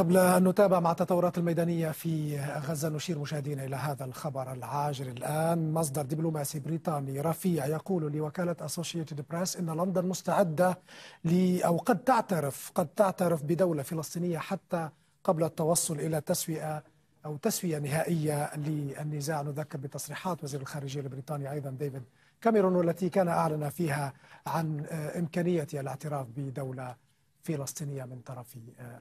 قبل أن نتابع مع التطورات الميدانية في غزة نشير مشاهدينا إلى هذا الخبر العاجل الآن مصدر دبلوماسي بريطاني رفيع يقول لوكالة أسوشيتد بريس إن لندن مستعدة ل أو قد تعترف قد تعترف بدولة فلسطينية حتى قبل التوصل إلى تسوية أو تسوية نهائية للنزاع نذكر بتصريحات وزير الخارجية البريطاني أيضا ديفيد كاميرون والتي كان أعلن فيها عن إمكانية الاعتراف بدولة فلسطينية من طرف لندن